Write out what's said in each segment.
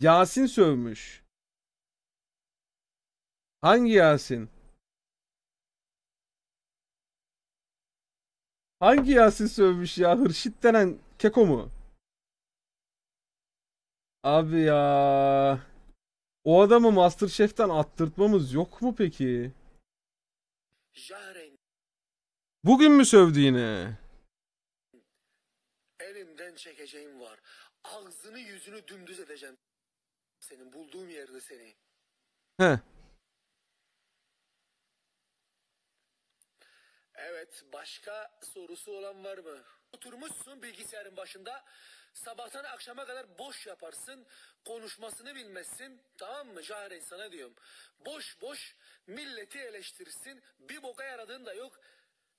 Yasin sövmüş. Hangi Yasin? Hangi Yasin sövmüş ya? Hırşit denen keko mu? Abi ya. O adamı Masterchef'ten attırtmamız yok mu peki? Bugün mü sövdü yine? Elinden çekeceğim var. Ağzını yüzünü dümdüz edeceğim. Senin bulduğum yerde seni. He. Evet, başka sorusu olan var mı? Oturmuşsun bilgisayarın başında. Sabahtan akşama kadar boş yaparsın. Konuşmasını bilmezsin. Tamam mı? Cahren sana diyorum. Boş boş milleti eleştirirsin. Bir boka yaradığın da yok.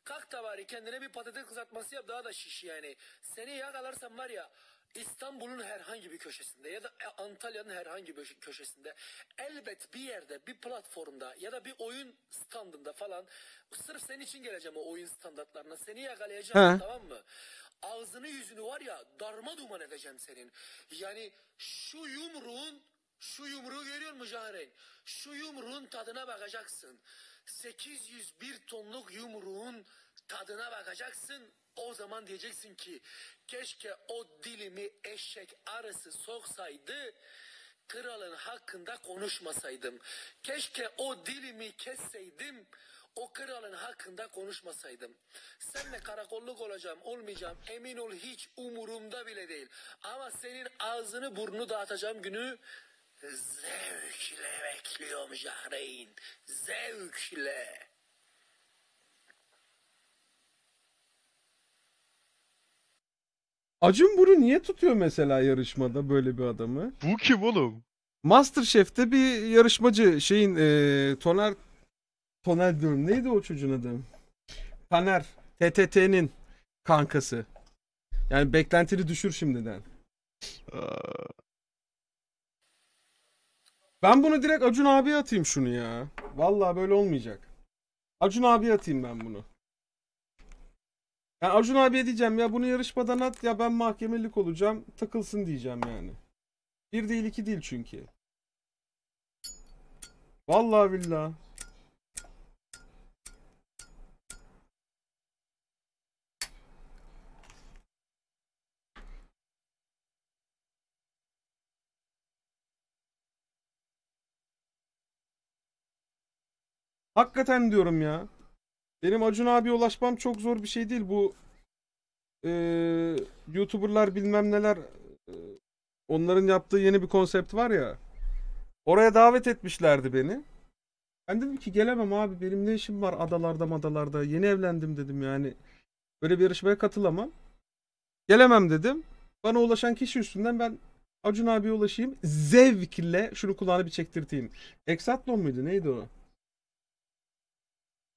Kalk da bari kendine bir patates kızartması yap daha da şiş yani. Seni yakalarsam var ya İstanbul'un herhangi bir köşesinde ya da e, Antalya'nın herhangi bir köşesinde elbet bir yerde bir platformda ya da bir oyun standında falan sırf senin için geleceğim o oyun standartlarına seni yakalayacağım He. tamam mı? Ağzını yüzünü var ya darma duman edeceğim senin. Yani şu yumruğun şu yumruğu görüyor musun Cahren? Şu yumruğun tadına bakacaksın. 801 tonluk yumruğun tadına bakacaksın. O zaman diyeceksin ki keşke o dilimi eşek arısı soksaydı kralın hakkında konuşmasaydım. Keşke o dilimi kesseydim o kralın hakkında konuşmasaydım. Senle karakolluk olacağım, olmayacağım emin ol hiç umurumda bile değil. Ama senin ağzını burnunu dağıtacağım günü zevkle bekliyorum Jahreyn. Zevkle. Acun Buru niye tutuyor mesela yarışmada böyle bir adamı? Bu kim oğlum? Masterchef'te bir yarışmacı şeyin e, Toner Toner diyorum neydi o çocuğun adı? Taner TTT'nin kankası. Yani beklentini düşür şimdiden. Ee. Ben bunu direkt Acun abiye atayım şunu ya. Vallahi böyle olmayacak. Acun abiye atayım ben bunu. Yani Acun abiye diyeceğim ya bunu yarışmadan at ya ben mahkemelik olacağım. Takılsın diyeceğim yani. Bir değil iki değil çünkü. Vallahi billah. Hakikaten diyorum ya. Benim Acun abi ulaşmam çok zor bir şey değil. Bu e, YouTuber'lar bilmem neler e, onların yaptığı yeni bir konsept var ya. Oraya davet etmişlerdi beni. Ben dedim ki gelemem abi benim ne işim var adalarda madalarda yeni evlendim dedim yani. Böyle bir yarışmaya katılamam. Gelemem dedim. Bana ulaşan kişi üstünden ben Acun abiye ulaşayım. Zevkle şunu kulağına bir çektirteyim. Exatlon muydu neydi o?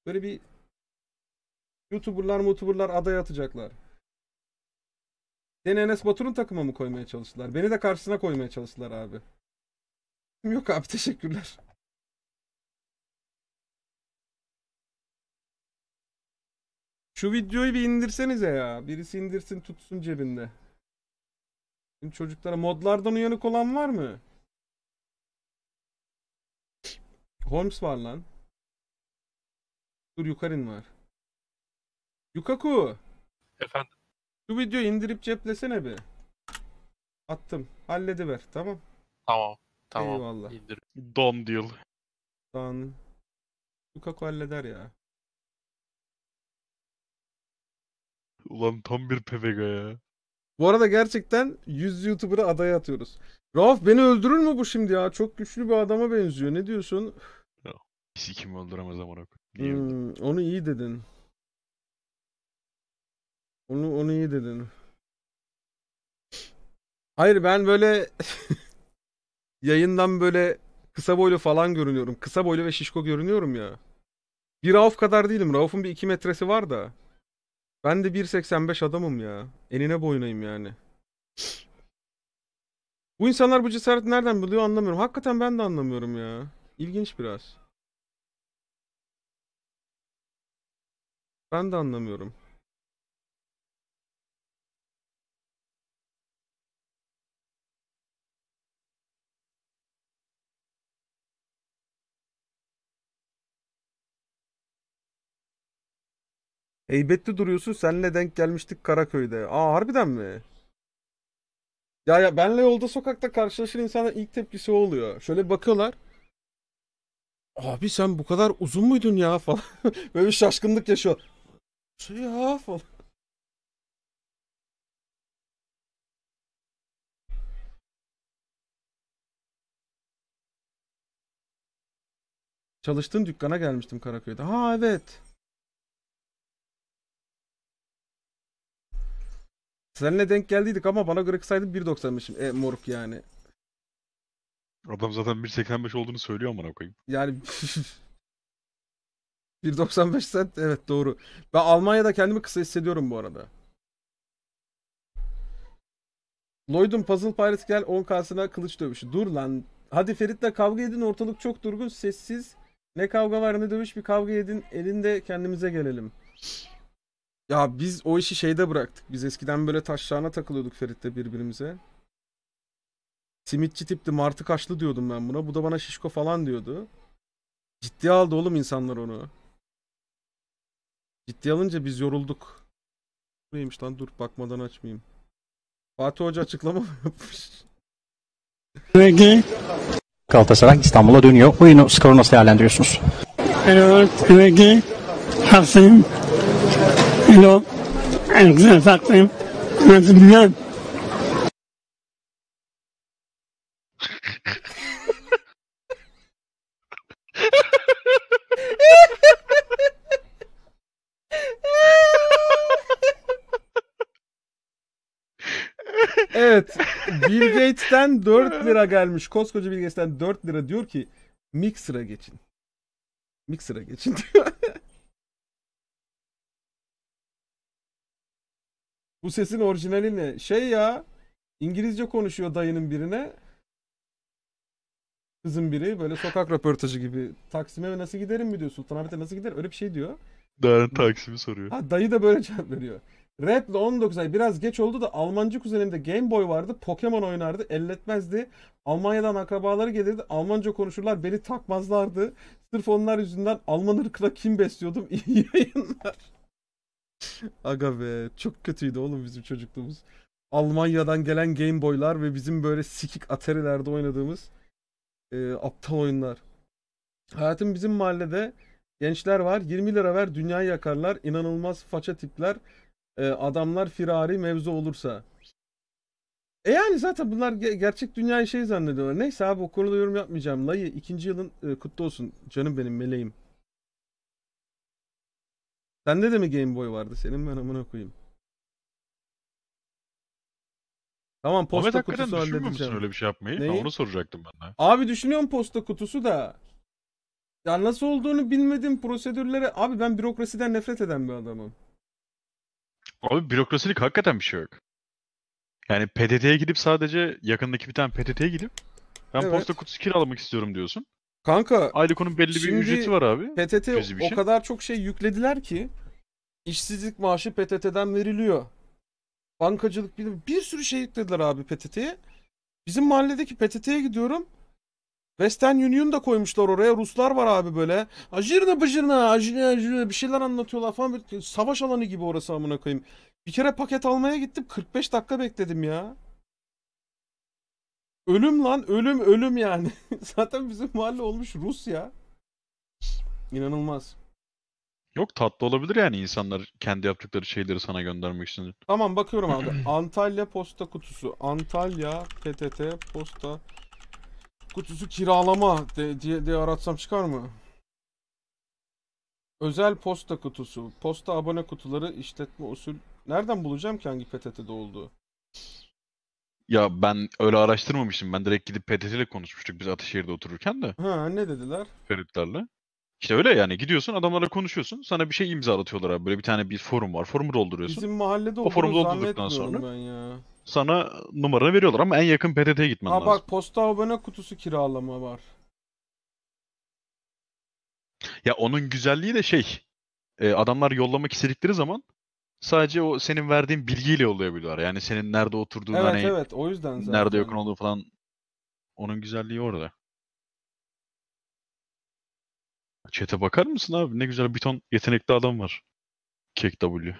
Böyle bir YouTuber'lar mutuber'lar adaya atacaklar. Seni Enes Batur'un takıma mı koymaya çalıştılar? Beni de karşısına koymaya çalıştılar abi. Yok abi teşekkürler. Şu videoyu bir indirsenize ya. Birisi indirsin tutsun cebinde. Şimdi çocuklara modlardan uyanık olan var mı? Holmes var lan. Dur yukarın var. Yukaku. Efendim. Şu video indirip ceplesene bir. Attım. Hallediver tamam. Tamam. Tamam. Eyvallah. İndir. Don deal. Don. Yukaku halleder ya. Ulan tam bir PVG ya. Bu arada gerçekten 100 YouTuber'a aday atıyoruz. Rauf beni öldürür mü bu şimdi ya? Çok güçlü bir adama benziyor. Ne diyorsun? Hiç kim öldüremez amına koyayım. Hmm, onu iyi dedin. Onu onu iyi dedin. Hayır ben böyle yayından böyle kısa boylu falan görünüyorum. Kısa boylu ve şişko görünüyorum ya. Bir Rauf kadar değilim. Rauf'un bir iki metresi var da. Ben de 1.85 adamım ya. Enine boyunayım yani. Bu insanlar bu cesareti nereden buluyor anlamıyorum. Hakikaten ben de anlamıyorum ya. İlginç biraz. Ben de anlamıyorum. Heybetli duruyorsun. Senle denk gelmiştik Karaköy'de. Aa harbiden mi? Ya ya benle yolda sokakta karşılaşır insanın ilk tepkisi o oluyor. Şöyle bakıyorlar. Abi sen bu kadar uzun muydun ya falan. Böyle bir şaşkınlık yaşıyor. Şey ya falan. Çalıştığın dükkana gelmiştim Karaköy'de. Ha evet. Seninle denk geldiydik ama bana göre kısaydın 1.95'im. E moruk yani. Adam zaten 1.85 olduğunu söylüyor amına koyayım. Yani 1.95 sen evet doğru. Ben Almanya'da kendimi kısa hissediyorum bu arada. Lloyd'un Puzzle Pirate gel 10K'sına kılıç dövüşü. Dur lan. Hadi Ferit'le kavga edin ortalık çok durgun sessiz. Ne kavga var ne dövüş bir kavga edin elinde kendimize gelelim. Ya biz o işi şeyde bıraktık. Biz eskiden böyle taşlarına takılıyorduk Ferit'le birbirimize. Simitçi tipti martı kaşlı diyordum ben buna. Bu da bana şişko falan diyordu. Ciddiye aldı oğlum insanlar onu. Ciddiye alınca biz yorulduk. Neymiş lan dur bakmadan açmayayım. Fatih Hoca açıklama mı yapmış? Peki. Galatasaray İstanbul'a dönüyor. Oyunu skoru nasıl değerlendiriyorsunuz? Evet, peki. Her Hello, en güzel tatlıyım. Nasıl biliyorum? evet. Bill Gates'ten 4 lira gelmiş. Koskoca Bill Gates'ten 4 lira diyor ki Mixer'a geçin. Mixer'a geçin diyor. Bu sesin orijinali ne? Şey ya. İngilizce konuşuyor dayının birine. Kızın biri böyle sokak röportajı gibi. Taksim'e nasıl giderim mi diyor. Sultanahmet'e nasıl gider? Öyle bir şey diyor. Dayının Taksim'i soruyor. Ha, dayı da böyle cevap veriyor. Red'le 19 ay biraz geç oldu da Almancı kuzenimde Game Boy vardı. Pokemon oynardı. Elletmezdi. Almanya'dan akrabaları gelirdi. Almanca konuşurlar. Beni takmazlardı. Sırf onlar yüzünden Alman ırkına kim besliyordum? İyi yayınlar. Aga be çok kötüydü oğlum bizim çocukluğumuz. Almanya'dan gelen Game Boy'lar ve bizim böyle sikik Atari'lerde oynadığımız e, aptal oyunlar. Hayatım bizim mahallede gençler var 20 lira ver dünyayı yakarlar inanılmaz faça tipler e, adamlar firari mevzu olursa. E yani zaten bunlar gerçek dünyayı şey zannediyorlar. Neyse abi o konuda yorum yapmayacağım. Layı ikinci yılın e, kutlu olsun. Canım benim meleğim. Sende de mi Game Boy vardı? Senin ben amına koyayım. Tamam posta Ahmet hakikaten kutusu düşünmüyor musun halledeceğim. öyle bir şey yapmayı? Neyi? Ben onu soracaktım ben de. Abi düşünüyorum posta kutusu da. Ya nasıl olduğunu bilmedim prosedürlere. Abi ben bürokrasiden nefret eden bir adamım. Abi bürokrasilik hakikaten bir şey yok. Yani PTT'ye gidip sadece yakındaki bir tane PTT'ye gidip ben Evet. posta kutusu kiralamak istiyorum diyorsun. Kanka Aylık onun belli bir ücreti var abi. PTT o şey. kadar çok şey yüklediler ki İşsizlik maaşı PTT'den veriliyor. Bankacılık bir, bir sürü şey yüklediler abi PTT'ye. Bizim mahalledeki PTT'ye gidiyorum. Western Union da koymuşlar oraya. Ruslar var abi böyle. Ajirna bıcırna ajirna ajirna bir şeyler anlatıyorlar falan. bir savaş alanı gibi orası amına koyayım. Bir kere paket almaya gittim. 45 dakika bekledim ya. Ölüm lan ölüm ölüm yani. Zaten bizim mahalle olmuş Rus ya. İnanılmaz. Yok tatlı olabilir yani insanlar kendi yaptıkları şeyleri sana göndermek için. Tamam bakıyorum abi. Antalya posta kutusu. Antalya PTT posta kutusu kiralama de, diye, diye aratsam çıkar mı? Özel posta kutusu. Posta abone kutuları işletme usul. Nereden bulacağım ki hangi PTT'de olduğu? Ya ben öyle araştırmamıştım. Ben direkt gidip PTT ile konuşmuştuk biz Ataşehir'de otururken de. Ha ne dediler? Feritlerle. İşte öyle yani gidiyorsun adamlarla konuşuyorsun. Sana bir şey imzalatıyorlar abi. Böyle bir tane bir forum var. Forumu dolduruyorsun. Bizim mahallede o forumu doldurduktan sonra sana numaranı veriyorlar ama en yakın PTT'ye gitmen ha, lazım. bak posta abone kutusu kiralama var. Ya onun güzelliği de şey. E, adamlar yollamak istedikleri zaman sadece o senin verdiğin bilgiyle yollayabiliyorlar. Yani senin nerede oturduğun Evet hani evet o yüzden zaten. nerede yakın olduğu falan onun güzelliği orada. Çete bakar mısın abi? Ne güzel bir ton yetenekli adam var. KW.